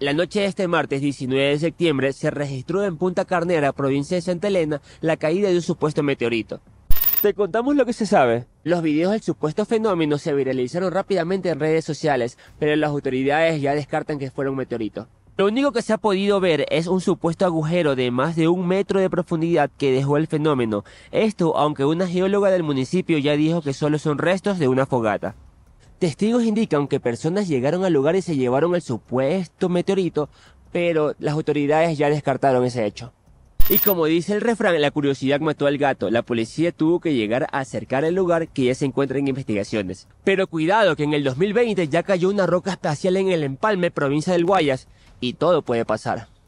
La noche de este martes 19 de septiembre se registró en Punta Carnera, provincia de Santa Elena, la caída de un supuesto meteorito. Te contamos lo que se sabe. Los videos del supuesto fenómeno se viralizaron rápidamente en redes sociales, pero las autoridades ya descartan que fuera un meteorito. Lo único que se ha podido ver es un supuesto agujero de más de un metro de profundidad que dejó el fenómeno. Esto aunque una geóloga del municipio ya dijo que solo son restos de una fogata. Testigos indican que personas llegaron al lugar y se llevaron el supuesto meteorito, pero las autoridades ya descartaron ese hecho. Y como dice el refrán, la curiosidad mató al gato. La policía tuvo que llegar a acercar el lugar que ya se encuentra en investigaciones. Pero cuidado que en el 2020 ya cayó una roca espacial en el Empalme, provincia del Guayas, y todo puede pasar.